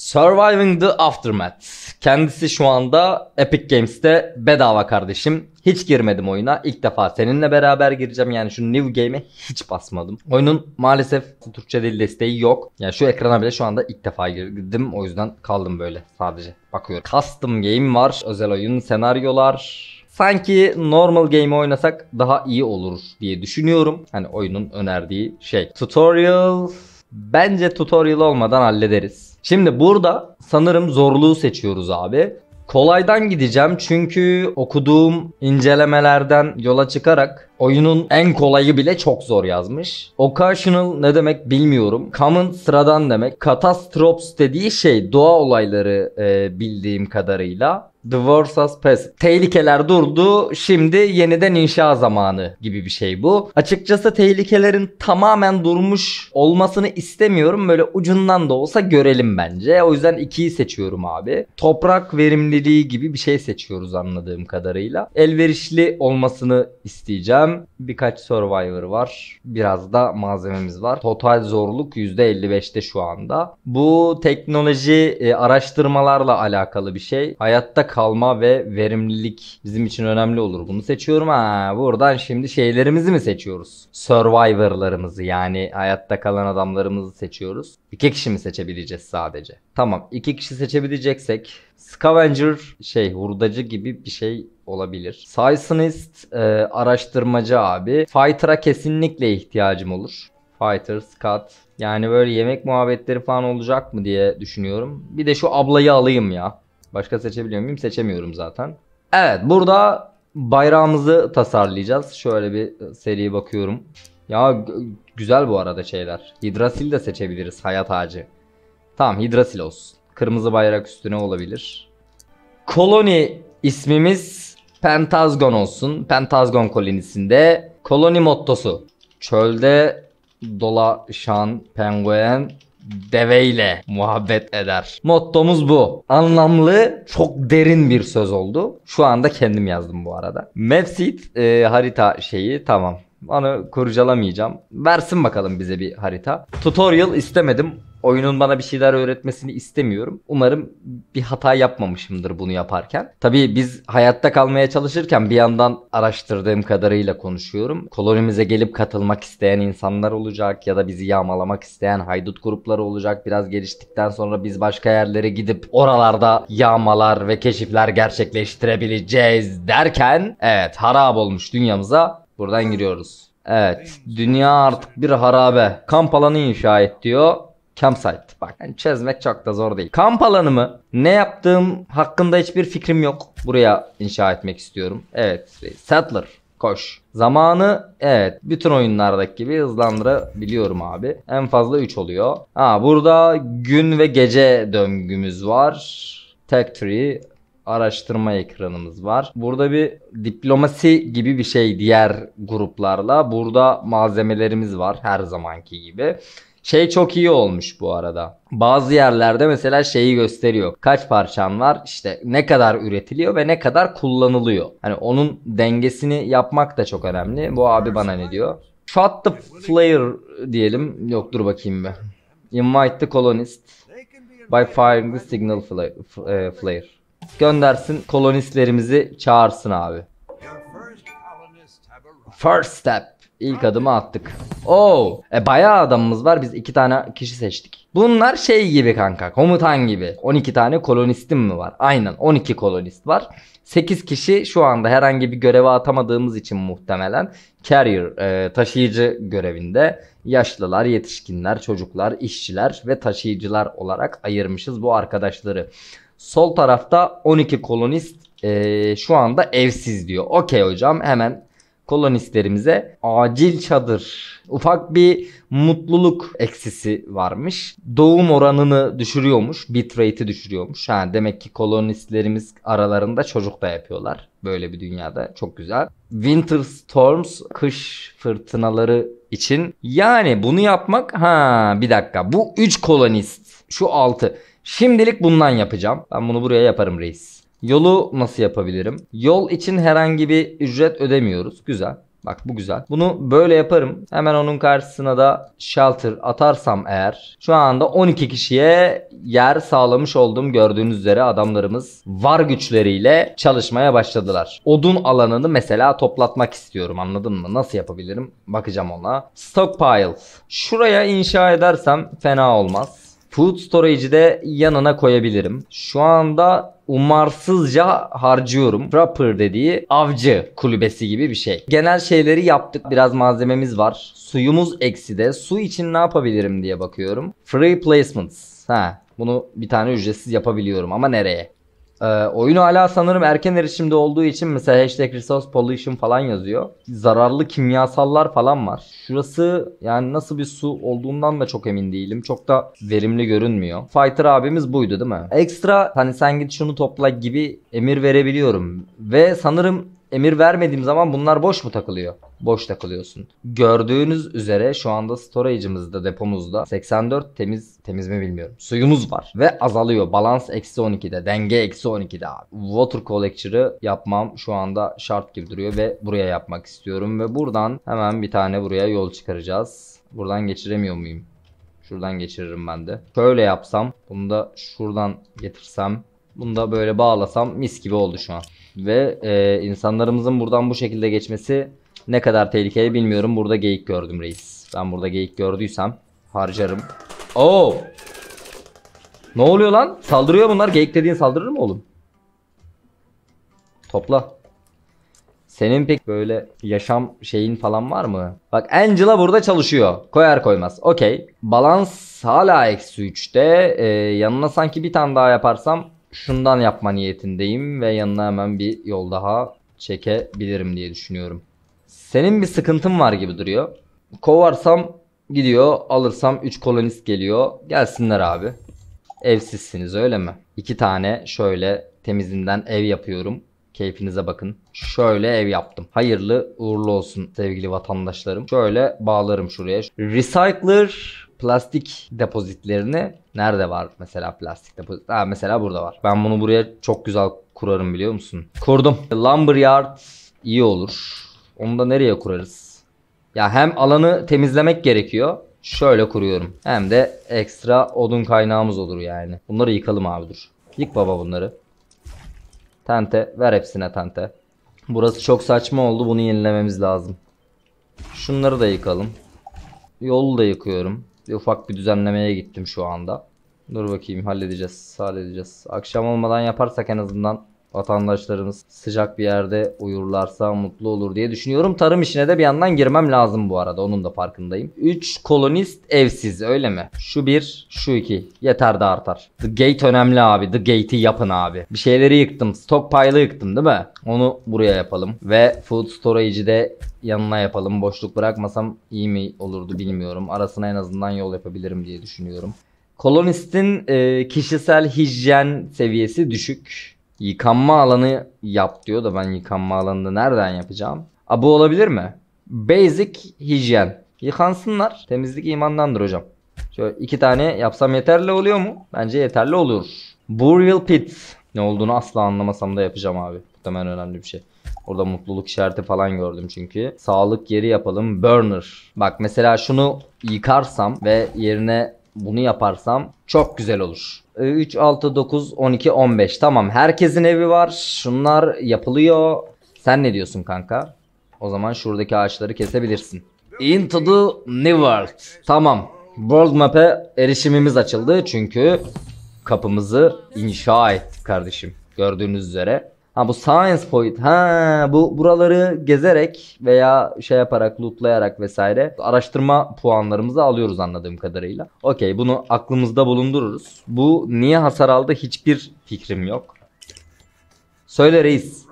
Surviving the Aftermath. Kendisi şu anda Epic Games'te bedava kardeşim. Hiç girmedim oyuna. İlk defa seninle beraber gireceğim. Yani şu New Game'e hiç basmadım. Oyunun maalesef Türkçe dil desteği yok. Yani şu ekrana bile şu anda ilk defa girdim. O yüzden kaldım böyle sadece. Bakıyorum. Custom Game var. Özel oyun, senaryolar, sanki normal game oynasak daha iyi olur diye düşünüyorum. Hani oyunun önerdiği şey. Tutorial bence tutorial olmadan hallederiz. Şimdi burada sanırım zorluğu seçiyoruz abi. Kolaydan gideceğim çünkü okuduğum incelemelerden yola çıkarak Oyunun en kolayı bile çok zor yazmış. Occasional ne demek bilmiyorum. Common sıradan demek. Catastrophes dediği şey doğa olayları e, bildiğim kadarıyla. The Versus Has Tehlikeler durdu, şimdi yeniden inşa zamanı gibi bir şey bu. Açıkçası tehlikelerin tamamen durmuş olmasını istemiyorum. Böyle ucundan da olsa görelim bence. O yüzden 2'yi seçiyorum abi. Toprak verimliliği gibi bir şey seçiyoruz anladığım kadarıyla. Elverişli olmasını isteyeceğim. Totem birkaç Survivor var. Biraz da malzememiz var. Total zorluk %55'te şu anda. Bu teknoloji e, araştırmalarla alakalı bir şey. Hayatta kalma ve verimlilik bizim için önemli olur. Bunu seçiyorum. Ha, buradan şimdi şeylerimizi mi seçiyoruz? Survivor'larımızı yani hayatta kalan adamlarımızı seçiyoruz. İki kişi mi seçebileceğiz sadece? Tamam iki kişi seçebileceksek Scavenger şey hurdacı gibi bir şey olabilir. Saysonist e, araştırmacı abi. Fighter'a kesinlikle ihtiyacım olur. Fighter, Scott. Yani böyle yemek muhabbetleri falan olacak mı diye düşünüyorum. Bir de şu ablayı alayım ya. Başka seçebiliyor muyum? Seçemiyorum zaten. Evet burada bayrağımızı tasarlayacağız. Şöyle bir e, seriye bakıyorum. Ya güzel bu arada şeyler. Hidrasil de seçebiliriz hayat ağacı. Tamam hidrasil olsun. Kırmızı bayrak üstüne olabilir. Koloni ismimiz Pentazgon olsun. Pentazgon kolonisinde koloni mottosu. Çölde dolaşan penguen deveyle muhabbet eder. Mottomuz bu. Anlamlı, çok derin bir söz oldu. Şu anda kendim yazdım bu arada. Mevsit e, harita şeyi tamam. Onu kurcalamayacağım. Versin bakalım bize bir harita. Tutorial istemedim. Oyunun bana bir şeyler öğretmesini istemiyorum. Umarım bir hata yapmamışımdır bunu yaparken. Tabii biz hayatta kalmaya çalışırken bir yandan araştırdığım kadarıyla konuşuyorum. Kolonimize gelip katılmak isteyen insanlar olacak ya da bizi yağmalamak isteyen haydut grupları olacak. Biraz geliştikten sonra biz başka yerlere gidip oralarda yağmalar ve keşifler gerçekleştirebileceğiz derken evet harap olmuş dünyamıza Buradan giriyoruz. Evet. Dünya artık bir harabe. Kamp alanı inşa et diyor. Campsite. Bak yani çözmek çok da zor değil. Kamp alanı mı? ne yaptığım hakkında hiçbir fikrim yok. Buraya inşa etmek istiyorum. Evet. Settler. Koş. Zamanı evet bütün oyunlardaki gibi hızlandırabiliyorum abi. En fazla 3 oluyor. Ha burada gün ve gece döngümüz var. Tech Tree araştırma ekranımız var. Burada bir diplomasi gibi bir şey diğer gruplarla. Burada malzemelerimiz var her zamanki gibi. Şey çok iyi olmuş bu arada. Bazı yerlerde mesela şeyi gösteriyor. Kaç parçan var? işte ne kadar üretiliyor ve ne kadar kullanılıyor. Hani onun dengesini yapmak da çok önemli. Bu abi bana ne diyor? Shot the flare diyelim. Yok dur bakayım bir. Invite the colonist by firing the signal e, flare. Göndersin kolonistlerimizi çağırsın abi. First step. İlk adımı attık. Oo, oh, e bayağı adamımız var. Biz iki tane kişi seçtik. Bunlar şey gibi kanka, komutan gibi. 12 tane kolonistim mi var? Aynen 12 kolonist var. 8 kişi şu anda herhangi bir göreve atamadığımız için muhtemelen carrier e, taşıyıcı görevinde yaşlılar, yetişkinler, çocuklar, işçiler ve taşıyıcılar olarak ayırmışız bu arkadaşları. Sol tarafta 12 kolonist e, şu anda evsiz diyor. Okey hocam hemen kolonistlerimize acil çadır ufak bir mutluluk eksisi varmış. Doğum oranını düşürüyormuş, bitrate'i düşürüyormuş. Ha, demek ki kolonistlerimiz aralarında çocuk da yapıyorlar. Böyle bir dünyada çok güzel. Winter storms, kış fırtınaları için. Yani bunu yapmak ha bir dakika bu 3 kolonist şu 6 Şimdilik bundan yapacağım. Ben bunu buraya yaparım reis. Yolu nasıl yapabilirim? Yol için herhangi bir ücret ödemiyoruz. Güzel. Bak bu güzel. Bunu böyle yaparım. Hemen onun karşısına da shelter atarsam eğer şu anda 12 kişiye yer sağlamış oldum. gördüğünüz üzere adamlarımız var güçleriyle çalışmaya başladılar. Odun alanını mesela toplatmak istiyorum anladın mı? Nasıl yapabilirim? Bakacağım ona. Stockpile. Şuraya inşa edersem fena olmaz. Food Storage'i de yanına koyabilirim. Şu anda umarsızca harcıyorum. Trapper dediği avcı kulübesi gibi bir şey. Genel şeyleri yaptık. Biraz malzememiz var. Suyumuz ekside. Su için ne yapabilirim diye bakıyorum. Free placements. Ha, bunu bir tane ücretsiz yapabiliyorum ama nereye? Ee, oyun hala sanırım erken erişimde olduğu için mesela hashtag resource pollution falan yazıyor. Zararlı kimyasallar falan var. Şurası yani nasıl bir su olduğundan da çok emin değilim. Çok da verimli görünmüyor. Fighter abimiz buydu değil mi? Ekstra hani sen git şunu topla gibi emir verebiliyorum. Ve sanırım emir vermediğim zaman bunlar boş mu takılıyor? Boş takılıyorsun. Gördüğünüz üzere şu anda storage'ımızda depomuzda 84 temiz temiz mi bilmiyorum. Suyumuz var ve azalıyor. Balans eksi 12'de denge eksi 12'de abi. Water Collector'ı yapmam şu anda şart gibi duruyor ve buraya yapmak istiyorum ve buradan hemen bir tane buraya yol çıkaracağız. Buradan geçiremiyor muyum? Şuradan geçiririm ben de. Şöyle yapsam bunu da şuradan getirsem bunu da böyle bağlasam mis gibi oldu şu an. Ve e, insanlarımızın buradan bu şekilde geçmesi ne kadar tehlikeli bilmiyorum. Burada geyik gördüm reis. Ben burada geyik gördüysem harcarım. Oo! Ne oluyor lan? Saldırıyor bunlar. Geyik dediğin saldırır mı oğlum? Topla. Senin pek böyle yaşam şeyin falan var mı? Bak Angela burada çalışıyor. Koyar koymaz. Okey. Balans hala eksi 3'te. Ee, yanına sanki bir tane daha yaparsam şundan yapma niyetindeyim ve yanına hemen bir yol daha çekebilirim diye düşünüyorum. Senin bir sıkıntın var gibi duruyor. Kovarsam gidiyor, alırsam 3 kolonist geliyor. Gelsinler abi. Evsizsiniz öyle mi? 2 tane şöyle temizinden ev yapıyorum. Keyfinize bakın. Şöyle ev yaptım. Hayırlı uğurlu olsun sevgili vatandaşlarım. Şöyle bağlarım şuraya. Recycler plastik depozitlerini nerede var mesela plastik depozit? Ha mesela burada var. Ben bunu buraya çok güzel kurarım biliyor musun? Kurdum. Lumberyard iyi olur. Onu da nereye kurarız? Ya hem alanı temizlemek gerekiyor. Şöyle kuruyorum. Hem de ekstra odun kaynağımız olur yani. Bunları yıkalım abi dur. Yık baba bunları. Tente ver hepsine tente. Burası çok saçma oldu. Bunu yenilememiz lazım. Şunları da yıkalım. Yolu da yıkıyorum. Ufak bir düzenlemeye gittim şu anda. Dur bakayım halledeceğiz halledeceğiz. Akşam olmadan yaparsak en azından vatandaşlarımız sıcak bir yerde uyurlarsa mutlu olur diye düşünüyorum. Tarım işine de bir yandan girmem lazım bu arada. Onun da farkındayım. 3 kolonist evsiz öyle mi? Şu 1, şu 2. Yeter de artar. The gate önemli abi. The gate'i yapın abi. Bir şeyleri yıktım. Stockpile'ı yıktım değil mi? Onu buraya yapalım. Ve food storage'i de yanına yapalım. Boşluk bırakmasam iyi mi olurdu bilmiyorum. Arasına en azından yol yapabilirim diye düşünüyorum. Kolonistin e, kişisel hijyen seviyesi düşük. Yıkanma alanı yap diyor da ben yıkanma alanını nereden yapacağım? A bu olabilir mi? Basic hijyen. Yıkansınlar. Temizlik imandandır hocam. Şöyle iki tane yapsam yeterli oluyor mu? Bence yeterli olur. Burial Pit. Ne olduğunu asla anlamasam da yapacağım abi. Bu Muhtemelen önemli bir şey. Orada mutluluk işareti falan gördüm çünkü. Sağlık yeri yapalım. Burner. Bak mesela şunu yıkarsam ve yerine bunu yaparsam çok güzel olur. 3, 6, 9, 12, 15. Tamam herkesin evi var. Şunlar yapılıyor. Sen ne diyorsun kanka? O zaman şuradaki ağaçları kesebilirsin. Into the new world. Tamam. World map'e erişimimiz açıldı çünkü kapımızı inşa ettik kardeşim. Gördüğünüz üzere. Ha bu science point. Ha bu buraları gezerek veya şey yaparak lootlayarak vesaire araştırma puanlarımızı alıyoruz anladığım kadarıyla. Okey bunu aklımızda bulundururuz. Bu niye hasar aldı hiçbir fikrim yok. Söyle reis.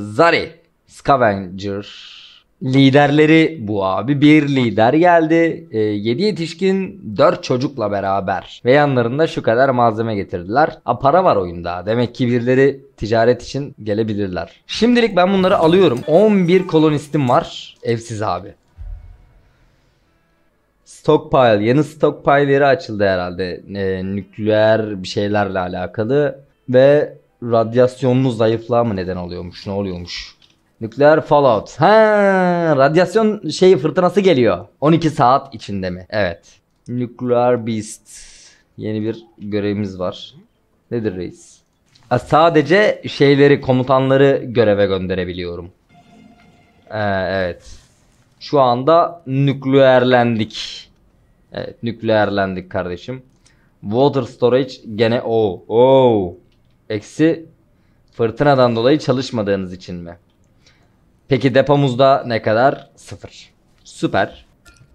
Zari. Scavenger. Liderleri bu abi. Bir lider geldi. 7 ee, yetişkin 4 çocukla beraber. Ve yanlarında şu kadar malzeme getirdiler. A para var oyunda. Demek ki birileri ticaret için gelebilirler. Şimdilik ben bunları alıyorum. 11 kolonistim var. Evsiz abi. Stockpile. Yeni stockpile yeri açıldı herhalde. E, nükleer bir şeylerle alakalı. Ve radyasyonlu zayıflığa mı neden oluyormuş? Ne oluyormuş? Nükleer fallout. Ha, radyasyon şeyi fırtınası geliyor. 12 saat içinde mi? Evet. Nükleer beast. Yeni bir görevimiz var. Nedir reis? A, sadece şeyleri, komutanları göreve gönderebiliyorum. Ee, evet. Şu anda nükleerlendik. Evet, nükleerlendik kardeşim. Water storage gene o. Oh, o. Oh. Eksi fırtınadan dolayı çalışmadığınız için mi? Peki depomuzda ne kadar? Sıfır. Süper.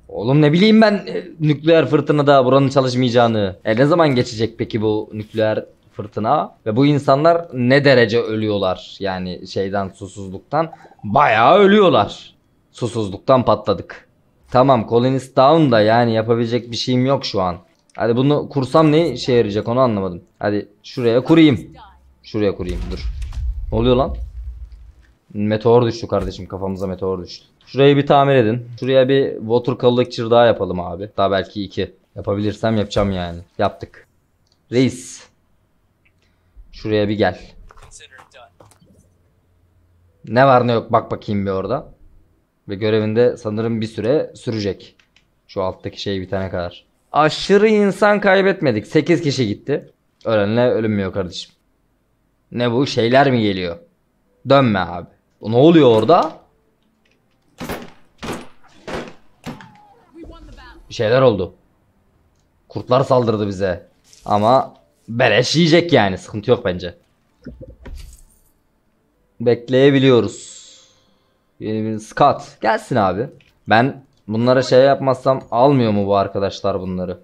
Oğlum ne bileyim ben e, nükleer fırtınada buranın çalışmayacağını. E ne zaman geçecek peki bu nükleer fırtına ve bu insanlar ne derece ölüyorlar? Yani şeyden susuzluktan bayağı ölüyorlar. Susuzluktan patladık. Tamam Collins down da yani yapabilecek bir şeyim yok şu an. Hadi bunu kursam ne işe yarayacak onu anlamadım. Hadi şuraya kurayım. Şuraya kurayım dur. Ne oluyor lan? Meteor düştü kardeşim kafamıza meteor düştü. Şurayı bir tamir edin. Şuraya bir water collector daha yapalım abi. Daha belki iki. Yapabilirsem yapacağım yani. Yaptık. Reis. Şuraya bir gel. Ne var ne yok bak bakayım bir orada. Ve görevinde sanırım bir süre sürecek. Şu alttaki şey bitene kadar. Aşırı insan kaybetmedik. 8 kişi gitti. Ölenle ölünmüyor kardeşim. Ne bu şeyler mi geliyor? Dönme abi. Ne oluyor orada? Bir şeyler oldu. Kurtlar saldırdı bize. Ama beleş yiyecek yani. Sıkıntı yok bence. Bekleyebiliyoruz. Yeni bir Scott. Gelsin abi. Ben bunlara şey yapmazsam almıyor mu bu arkadaşlar bunları?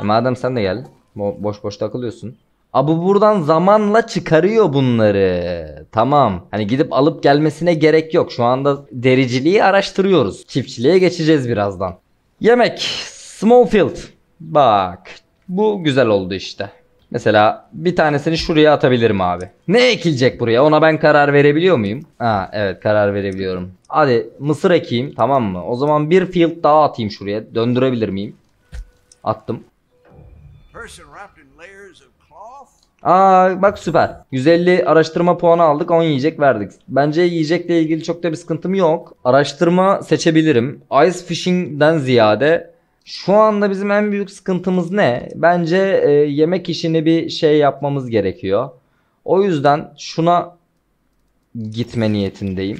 E madem sen de gel. Bo boş boş takılıyorsun. Abu buradan zamanla çıkarıyor bunları. Tamam. Hani gidip alıp gelmesine gerek yok. Şu anda dericiliği araştırıyoruz. Çiftçiliğe geçeceğiz birazdan. Yemek. Small field. Bak. Bu güzel oldu işte. Mesela bir tanesini şuraya atabilirim abi. Ne ekilecek buraya? Ona ben karar verebiliyor muyum? Ha evet karar verebiliyorum. Hadi mısır ekeyim tamam mı? O zaman bir field daha atayım şuraya. Döndürebilir miyim? Attım. Aa bak süper. 150 araştırma puanı aldık 10 yiyecek verdik. Bence yiyecekle ilgili çok da bir sıkıntım yok. Araştırma seçebilirim. Ice Fishing'den ziyade şu anda bizim en büyük sıkıntımız ne? Bence e, yemek işini bir şey yapmamız gerekiyor. O yüzden şuna gitme niyetindeyim.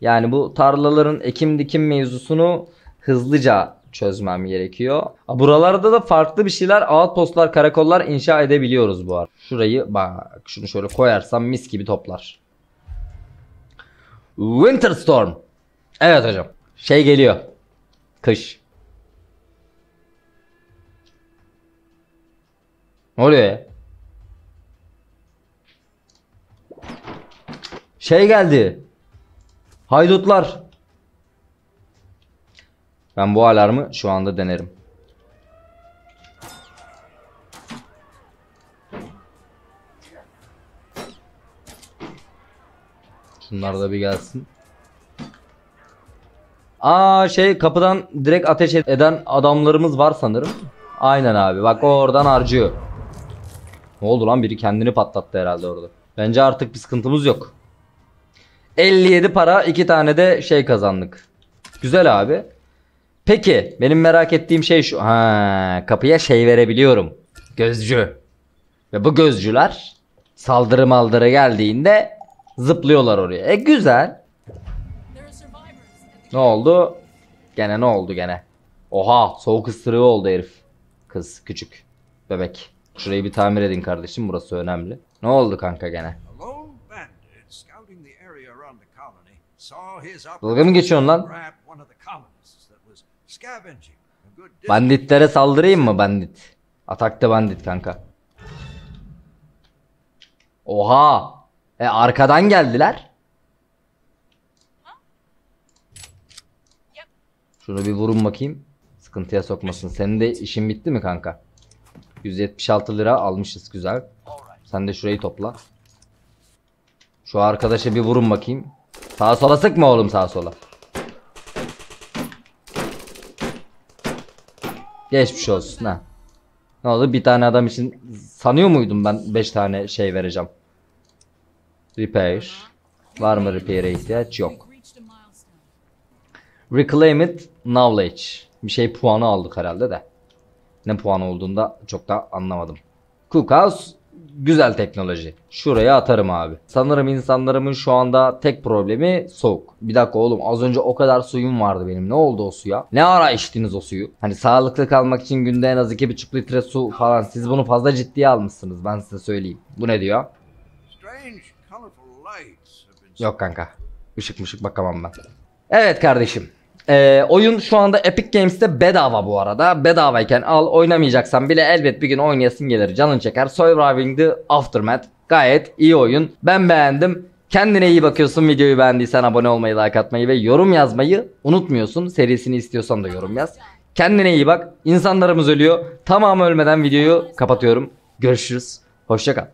Yani bu tarlaların ekim dikim mevzusunu hızlıca çözmem gerekiyor. Buralarda da farklı bir şeyler outpostlar, karakollar inşa edebiliyoruz bu arada. Şurayı bak şunu şöyle koyarsam mis gibi toplar. Winterstorm. Evet hocam. Şey geliyor. Kış. Ne oluyor ya? Şey geldi. Haydutlar. Ben bu alarmı şu anda denerim. Şunlar da bir gelsin. Aa şey kapıdan direkt ateş eden adamlarımız var sanırım. Aynen abi bak oradan harcıyor. Ne oldu lan biri kendini patlattı herhalde orada. Bence artık bir sıkıntımız yok. 57 para iki tane de şey kazandık. Güzel abi. Peki benim merak ettiğim şey şu. Ha, kapıya şey verebiliyorum. Gözcü. Ve bu gözcüler saldırı maldırı geldiğinde zıplıyorlar oraya. E güzel. Ne oldu? Gene ne oldu gene? Oha soğuk ısırığı oldu herif. Kız küçük. Bebek. Şurayı bir tamir edin kardeşim burası önemli. Ne oldu kanka gene? Dalga mı geçiyorsun lan? Banditlere saldırayım mı bandit? Atakta bandit kanka. Oha. E arkadan geldiler. Şunu bir vurun bakayım. Sıkıntıya sokmasın. Senin de işin bitti mi kanka? 176 lira almışız güzel. Sen de şurayı topla. Şu arkadaşa bir vurun bakayım. Sağa sola sıkma oğlum sağa sola. Geçmiş olsun ha. Ne oldu bir tane adam için sanıyor muydum ben 5 tane şey vereceğim. Repair. Var mı repair'e ihtiyaç? Yok. Reclaim it knowledge. Bir şey puanı aldık herhalde de. Ne puan olduğunda çok da anlamadım. Cookhouse güzel teknoloji. Şuraya atarım abi. Sanırım insanlarımın şu anda tek problemi soğuk. Bir dakika oğlum az önce o kadar suyum vardı benim. Ne oldu o suya? Ne ara içtiniz o suyu? Hani sağlıklı kalmak için günde en az 2,5 litre su falan. Siz bunu fazla ciddiye almışsınız ben size söyleyeyim. Bu ne diyor? Yok kanka. Işık mışık bakamam ben. Evet kardeşim. Ee, oyun şu anda Epic Games'te bedava bu arada. Bedavayken al oynamayacaksan bile elbet bir gün oynayasın gelir canın çeker. Surviving the Aftermath gayet iyi oyun. Ben beğendim. Kendine iyi bakıyorsun. Videoyu beğendiysen abone olmayı, like atmayı ve yorum yazmayı unutmuyorsun. Serisini istiyorsan da yorum yaz. Kendine iyi bak. İnsanlarımız ölüyor. Tamamı ölmeden videoyu kapatıyorum. Görüşürüz. Hoşçakal.